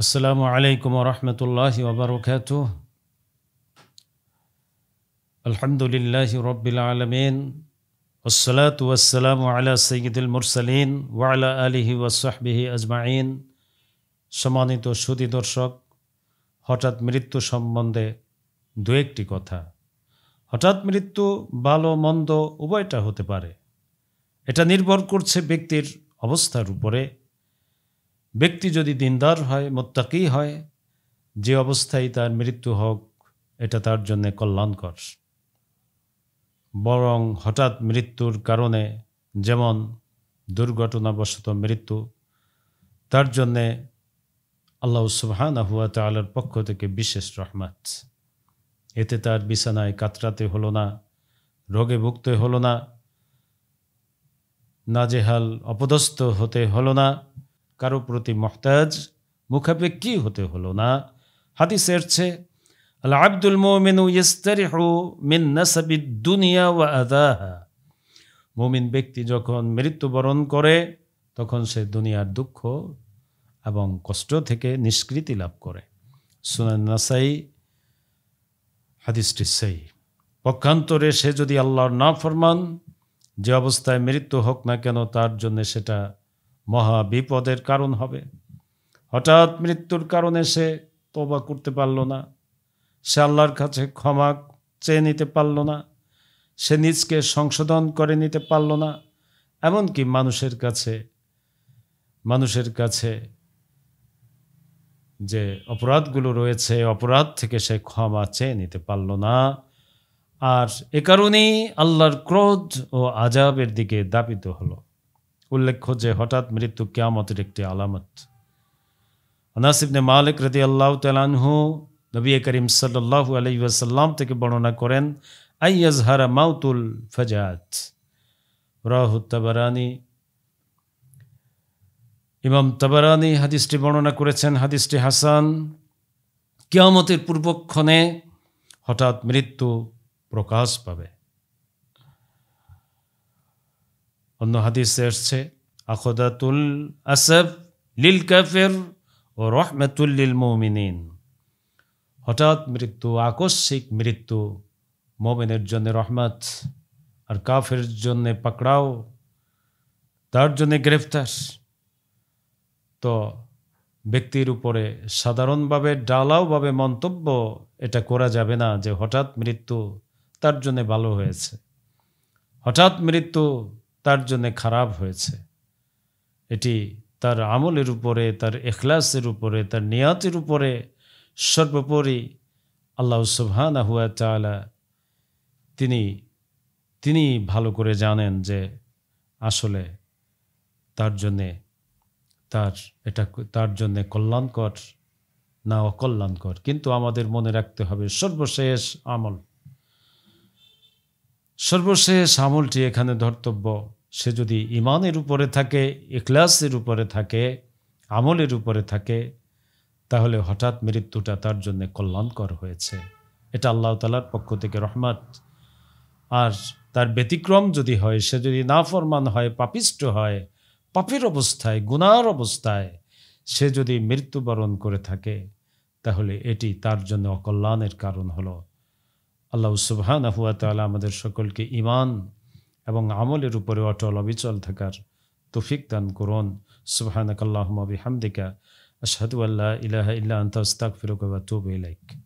আসসালামু আলাইকুম রহমতুল্লাহ ওবরকাত আলহামদুলিল্লাহ রবিল আলমিন ওসলাত আলা সঈদুল মুরসলিন ওয়ালা আলহি ওয়াসাহবিহি আজমাইন সম্মানিত সুদী দর্শক হঠাৎ মৃত্যু সম্বন্ধে দু একটি কথা হঠাৎ মৃত্যু ভালো মন্দ উভয়টা হতে পারে এটা নির্ভর করছে ব্যক্তির অবস্থার উপরে ব্যক্তি যদি দিনদার হয় মোত্তাকি হয় যে অবস্থায় তার মৃত্যু হোক এটা তার জন্য কল্যাণকর বরং হঠাৎ মৃত্যুর কারণে যেমন দুর্ঘটনাবশত মৃত্যু তার জন্যে আল্লাহ সুবহান আহুয়া তালার পক্ষ থেকে বিশেষ রহমাত এতে তার বিছানায় কাতরাতে হলো না রোগে ভুগতে হলো না নাজেহাল অপদস্থ হতে হলো না কারো প্রতি মহতাজ কি হতে হলো না হাদিস এরছে আল্লাহ আব্দুল মোমেনু ইস্তারিহু মিন নাসাবিদ দুনিয়া ও আদাহা মোমিন ব্যক্তি যখন মৃত্যুবরণ করে তখন সে দুনিয়ার দুঃখ এবং কষ্ট থেকে নিষ্কৃতি লাভ করে সুনান নাসাই হাদিসটি সেই পক্ষান্তরে সে যদি আল্লাহর না ফরমান যে অবস্থায় মৃত্যু হোক না কেন তার জন্য সেটা মহা বিপদের কারণ হবে হঠাৎ মৃত্যুর কারণে সে তোবা করতে পারল না সে আল্লাহর কাছে ক্ষমা চেয়ে নিতে পারল না সে নিজকে সংশোধন করে নিতে পারল না এমনকি মানুষের কাছে মানুষের কাছে যে অপরাধগুলো রয়েছে অপরাধ থেকে সে ক্ষমা চেয়ে নিতে পারল না আর এ কারণেই আল্লাহর ক্রোধ ও আজাবের দিকে দাবিত হলো উল্লেখ্য যে হঠাৎ মৃত্যু কেয়ামতের একটি আলামত অনাসিবনে মালিক রদি আল্লাহ তালানহু নবী করিম সাল্লাহ আলি ওয়াসাল্লাম থেকে বর্ণনা করেন আইয়াজহারা মাউতুল ফজাত রাহুত্তাবারানি ইমাম তাবারানি হাদিসটি বর্ণনা করেছেন হাদিসটি হাসান কিয়ামতের পূর্বক্ষণে হঠাৎ মৃত্যু প্রকাশ পাবে অন্য হাদিসে এসছে আখদাতুল আসব লিল কাফের ও রহমাতুল্লিল মৌমিনিন হঠাৎ মৃত্যু আকস্মিক মৃত্যু মোমেনের জন্য রহমত আর কাফের জন্য পাকড়াও তার জন্য গ্রেফতার তো ব্যক্তির উপরে সাধারণভাবে ডালাওভাবে মন্তব্য এটা করা যাবে না যে হঠাৎ মৃত্যু তার জন্য ভালো হয়েছে হঠাৎ মৃত্যু তার জন্য খারাপ হয়েছে এটি তার আমলের উপরে তার এখলাসের উপরে তার নিয়াতের উপরে সর্বোপরি আল্লাহ সুবহান আহুয়া তিনি তিনি ভালো করে জানেন যে আসলে তার জন্যে তার এটা তার জন্যে কল্যাণকর না অকল্যাণকর কিন্তু আমাদের মনে রাখতে হবে সর্বশেষ আমল সর্বশেষ আমলটি এখানে ধর্তব্য সে যদি ইমানের উপরে থাকে ইখলাসের উপরে থাকে আমলের উপরে থাকে তাহলে হঠাৎ মৃত্যুটা তার জন্য কল্যাণকর হয়েছে এটা আল্লাহ তালার পক্ষ থেকে রহমত আর তার ব্যতিক্রম যদি হয় সে যদি না ফরমান হয় পাপিষ্ট হয় পাপের অবস্থায় গুনার অবস্থায় সে যদি মৃত্যুবরণ করে থাকে তাহলে এটি তার জন্য অকল্যাণের কারণ হলো আল্লাহ সুবহান আহুয়া তালা আমাদের সকলকে ইমান এবং আমলের উপরে অটল অবিচল থাকার তফিক দান করুন সুবহানাকাল্লাহুম্মা বিহামদিকা আশহাদু আল্লা ইলাহা ইল্লা আনতা আস্তাগফিরুকা ওয়া আতুবু ইলাইক